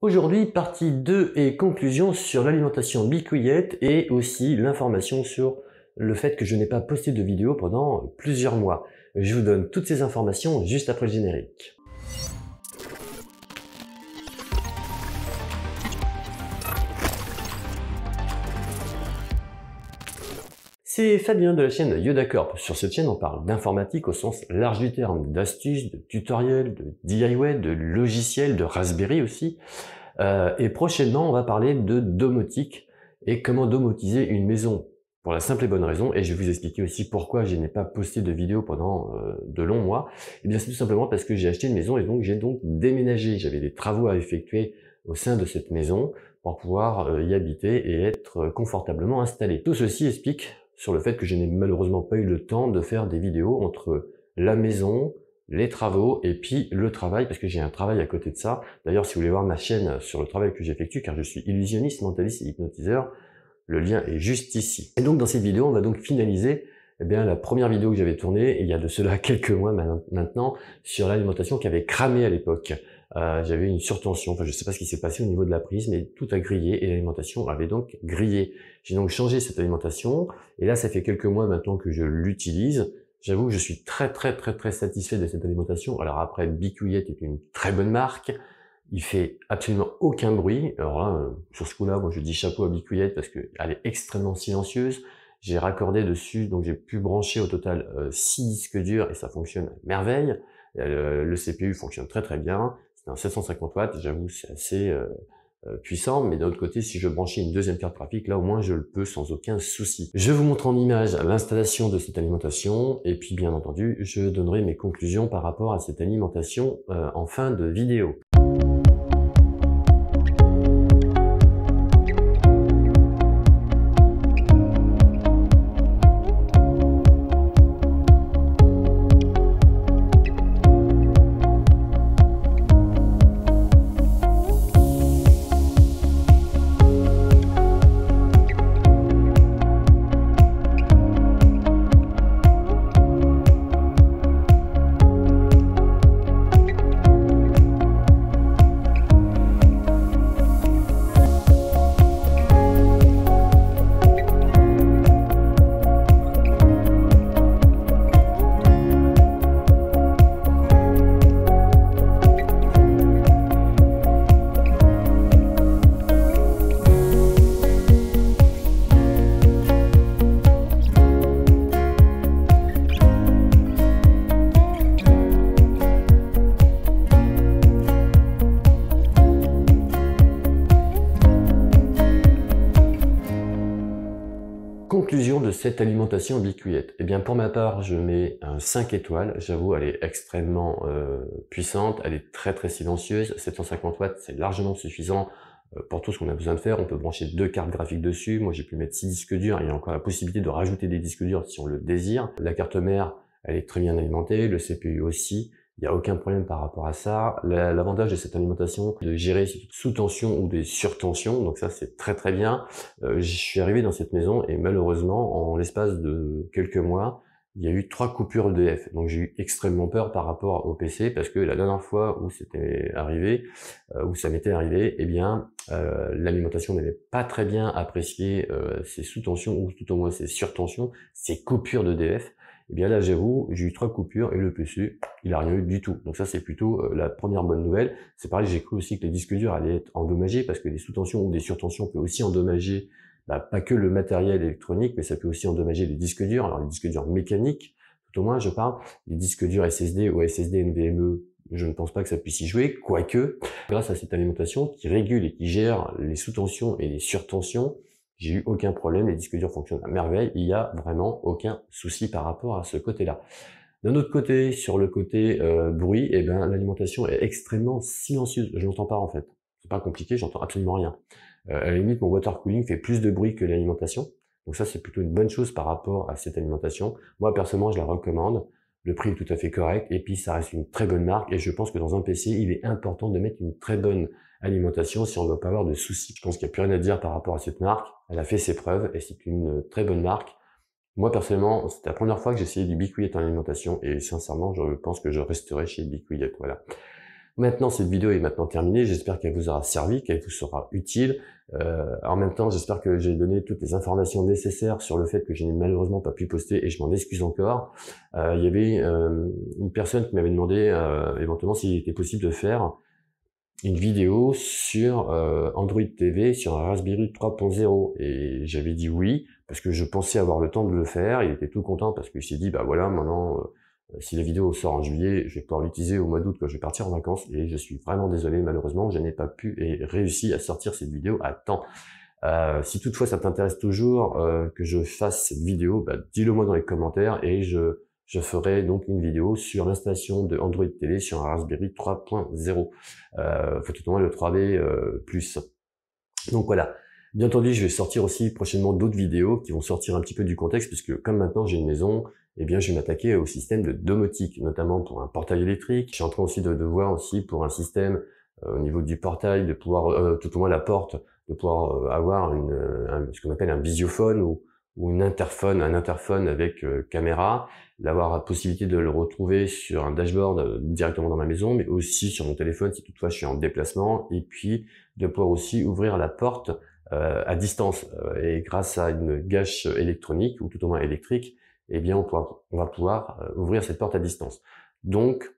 Aujourd'hui, partie 2 et conclusion sur l'alimentation bicouillette et aussi l'information sur le fait que je n'ai pas posté de vidéo pendant plusieurs mois. Je vous donne toutes ces informations juste après le générique. C'est Fabien de la chaîne YodaCorp. Sur cette chaîne, on parle d'informatique au sens large du terme, d'astuces, de tutoriels, de DIY, de logiciels, de Raspberry aussi. Euh, et prochainement, on va parler de domotique et comment domotiser une maison. Pour la simple et bonne raison, et je vais vous expliquer aussi pourquoi je n'ai pas posté de vidéo pendant euh, de longs mois, et eh bien c'est tout simplement parce que j'ai acheté une maison et donc j'ai donc déménagé. J'avais des travaux à effectuer au sein de cette maison pour pouvoir euh, y habiter et être confortablement installé. Tout ceci explique sur le fait que je n'ai malheureusement pas eu le temps de faire des vidéos entre la maison, les travaux et puis le travail, parce que j'ai un travail à côté de ça. D'ailleurs, si vous voulez voir ma chaîne sur le travail que j'effectue, car je suis illusionniste, mentaliste et hypnotiseur, le lien est juste ici. Et donc dans cette vidéo, on va donc finaliser eh bien, la première vidéo que j'avais tournée, il y a de cela quelques mois maintenant, sur l'alimentation qui avait cramé à l'époque. Euh, J'avais une surtension, enfin, je ne sais pas ce qui s'est passé au niveau de la prise, mais tout a grillé et l'alimentation avait donc grillé. J'ai donc changé cette alimentation et là, ça fait quelques mois maintenant que je l'utilise. J'avoue que je suis très très très très satisfait de cette alimentation. Alors après, Bicouillette est une très bonne marque. Il fait absolument aucun bruit. Alors là, euh, sur ce coup-là, moi je dis chapeau à Bicouillette parce qu'elle est extrêmement silencieuse. J'ai raccordé dessus, donc j'ai pu brancher au total 6 euh, disques durs et ça fonctionne à merveille. Euh, le CPU fonctionne très très bien. 750 watts, j'avoue, c'est assez euh, euh, puissant, mais d'un autre côté, si je branchais une deuxième carte graphique, là au moins je le peux sans aucun souci. Je vous montre en image l'installation de cette alimentation, et puis bien entendu, je donnerai mes conclusions par rapport à cette alimentation euh, en fin de vidéo. Conclusion de cette alimentation bicuillette. Eh bien, pour ma part, je mets un 5 étoiles. J'avoue, elle est extrêmement euh, puissante. Elle est très, très silencieuse. 750 watts, c'est largement suffisant euh, pour tout ce qu'on a besoin de faire. On peut brancher deux cartes graphiques dessus. Moi, j'ai pu mettre six disques durs. Il y a encore la possibilité de rajouter des disques durs si on le désire. La carte mère, elle est très bien alimentée. Le CPU aussi. Il n'y a aucun problème par rapport à ça. L'avantage de cette alimentation, de gérer sous tension ou des surtensions, donc ça c'est très très bien. Euh, je suis arrivé dans cette maison et malheureusement, en l'espace de quelques mois, il y a eu trois coupures EDF. Donc j'ai eu extrêmement peur par rapport au PC parce que la dernière fois où c'était arrivé, euh, où ça m'était arrivé, eh bien euh, l'alimentation n'avait pas très bien apprécié ces sous-tensions ou tout au moins ces surtensions, ces coupures d'EDF. Et eh bien là, j'avoue, j'ai eu trois coupures et le PSU, il a rien eu du tout. Donc ça, c'est plutôt euh, la première bonne nouvelle. C'est pareil, j'ai cru aussi que les disques durs allaient être endommagés parce que les sous-tensions ou des surtensions peuvent aussi endommager bah, pas que le matériel électronique, mais ça peut aussi endommager les disques durs. Alors les disques durs mécaniques, tout au moins, je parle, les disques durs SSD ou SSD NVMe je ne pense pas que ça puisse y jouer, quoique, grâce à cette alimentation qui régule et qui gère les sous-tensions et les surtensions, j'ai eu aucun problème, les disques durs fonctionnent à merveille, il n'y a vraiment aucun souci par rapport à ce côté-là. D'un autre côté, sur le côté euh, bruit, eh ben, l'alimentation est extrêmement silencieuse. Je n'entends pas en fait. C'est pas compliqué, j'entends absolument rien. Euh, à la limite, mon water cooling fait plus de bruit que l'alimentation. Donc ça, c'est plutôt une bonne chose par rapport à cette alimentation. Moi, personnellement, je la recommande. Le prix est tout à fait correct. Et puis, ça reste une très bonne marque. Et je pense que dans un PC, il est important de mettre une très bonne alimentation si on ne doit pas avoir de soucis. Je pense qu'il n'y a plus rien à dire par rapport à cette marque. Elle a fait ses preuves et c'est une euh, très bonne marque. Moi, personnellement, c'était la première fois que j'essayais du Biquillette en alimentation et sincèrement, je pense que je resterai chez bicouyette. Voilà. Maintenant, cette vidéo est maintenant terminée. J'espère qu'elle vous aura servi, qu'elle vous sera utile. Euh, en même temps, j'espère que j'ai donné toutes les informations nécessaires sur le fait que je n'ai malheureusement pas pu poster et je m'en excuse encore. Euh, il y avait une personne qui m'avait demandé éventuellement s'il était possible de faire une vidéo sur euh, Android TV, sur un Raspberry 3.0 Et j'avais dit oui, parce que je pensais avoir le temps de le faire. Il était tout content parce qu'il s'est dit, bah voilà, maintenant, euh, si la vidéo sort en juillet, je vais pouvoir l'utiliser au mois d'août quand je vais partir en vacances. Et je suis vraiment désolé, malheureusement, je n'ai pas pu et réussi à sortir cette vidéo à temps. Euh, si toutefois ça t'intéresse toujours que je fasse cette vidéo, bah, dis-le moi dans les commentaires et je je ferai donc une vidéo sur l'installation de Android TV sur un Raspberry 3.0, euh, faut tout au moins le 3D euh, plus. Donc voilà. Bien entendu, je vais sortir aussi prochainement d'autres vidéos qui vont sortir un petit peu du contexte, puisque comme maintenant j'ai une maison, eh bien, je vais m'attaquer au système de domotique, notamment pour un portail électrique. Je suis en train aussi de, devoir voir aussi pour un système euh, au niveau du portail, de pouvoir, euh, tout au moins la porte, de pouvoir euh, avoir une, ce qu'on appelle un visiophone ou ou une interphone, un interphone avec euh, caméra, d'avoir la possibilité de le retrouver sur un dashboard euh, directement dans ma maison, mais aussi sur mon téléphone si toutefois je suis en déplacement, et puis de pouvoir aussi ouvrir la porte euh, à distance. Et grâce à une gâche électronique, ou tout au moins électrique, eh bien on, pourra, on va pouvoir ouvrir cette porte à distance. Donc,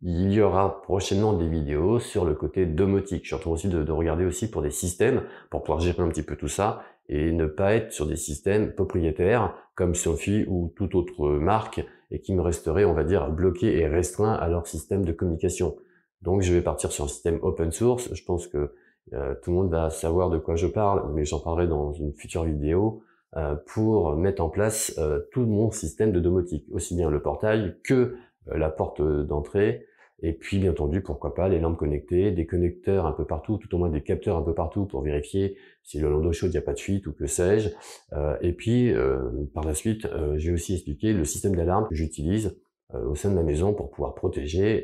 il y aura prochainement des vidéos sur le côté domotique. Je suis en train aussi de regarder aussi pour des systèmes, pour pouvoir gérer un petit peu tout ça, et ne pas être sur des systèmes propriétaires comme Sophie ou toute autre marque et qui me resteraient, on va dire, bloqués et restreints à leur système de communication. Donc je vais partir sur un système open source. Je pense que euh, tout le monde va savoir de quoi je parle, mais j'en parlerai dans une future vidéo euh, pour mettre en place euh, tout mon système de domotique, aussi bien le portail que la porte d'entrée, et puis, bien entendu, pourquoi pas les lampes connectées, des connecteurs un peu partout, tout au moins des capteurs un peu partout pour vérifier si le long chaud chaude, il n'y a pas de fuite ou que sais-je. Euh, et puis, euh, par la suite, euh, j'ai aussi expliqué le système d'alarme que j'utilise euh, au sein de la maison pour pouvoir protéger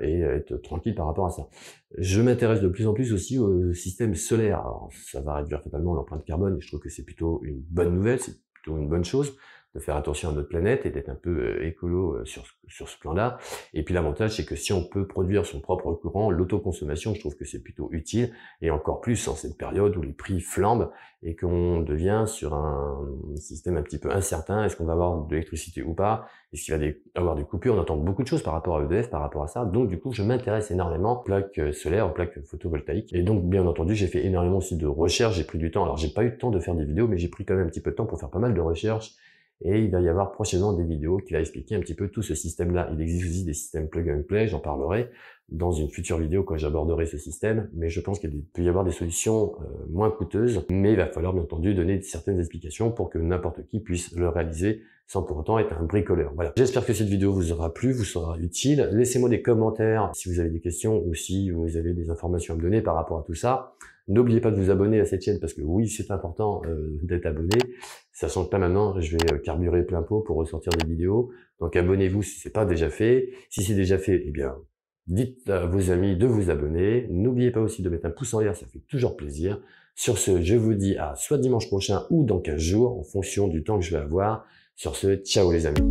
et être tranquille par rapport à ça. Je m'intéresse de plus en plus aussi au système solaire. Alors, ça va réduire totalement l'empreinte carbone et je trouve que c'est plutôt une bonne nouvelle, c'est plutôt une bonne chose de faire attention à notre planète et d'être un peu euh, écolo euh, sur, sur ce plan-là. Et puis l'avantage, c'est que si on peut produire son propre courant, l'autoconsommation, je trouve que c'est plutôt utile, et encore plus en cette période où les prix flambent et qu'on devient sur un système un petit peu incertain, est-ce qu'on va avoir de l'électricité ou pas, est-ce qu'il va y avoir des coupures, on entend beaucoup de choses par rapport à EDF, par rapport à ça, donc du coup je m'intéresse énormément aux plaques euh, solaires, aux plaques photovoltaïques, et donc bien entendu j'ai fait énormément aussi de recherches, j'ai pris du temps, alors j'ai pas eu le temps de faire des vidéos, mais j'ai pris quand même un petit peu de temps pour faire pas mal de recherches et il va y avoir prochainement des vidéos qui va expliquer un petit peu tout ce système-là. Il existe aussi des systèmes plug and play, j'en parlerai dans une future vidéo quand j'aborderai ce système, mais je pense qu'il peut y avoir des solutions euh, moins coûteuses, mais il va falloir bien entendu donner certaines explications pour que n'importe qui puisse le réaliser sans pour autant être un bricoleur. Voilà. J'espère que cette vidéo vous aura plu, vous sera utile. Laissez-moi des commentaires si vous avez des questions ou si vous avez des informations à me donner par rapport à tout ça. N'oubliez pas de vous abonner à cette chaîne parce que oui, c'est important euh, d'être abonné ça change pas maintenant, je vais euh, carburer plein pot pour ressortir des vidéos. Donc abonnez-vous si c'est pas déjà fait. Si c'est déjà fait, eh bien, dites à vos amis de vous abonner. N'oubliez pas aussi de mettre un pouce en l'air, ça fait toujours plaisir. Sur ce, je vous dis à soit dimanche prochain ou dans 15 jours, en fonction du temps que je vais avoir. Sur ce, ciao les amis.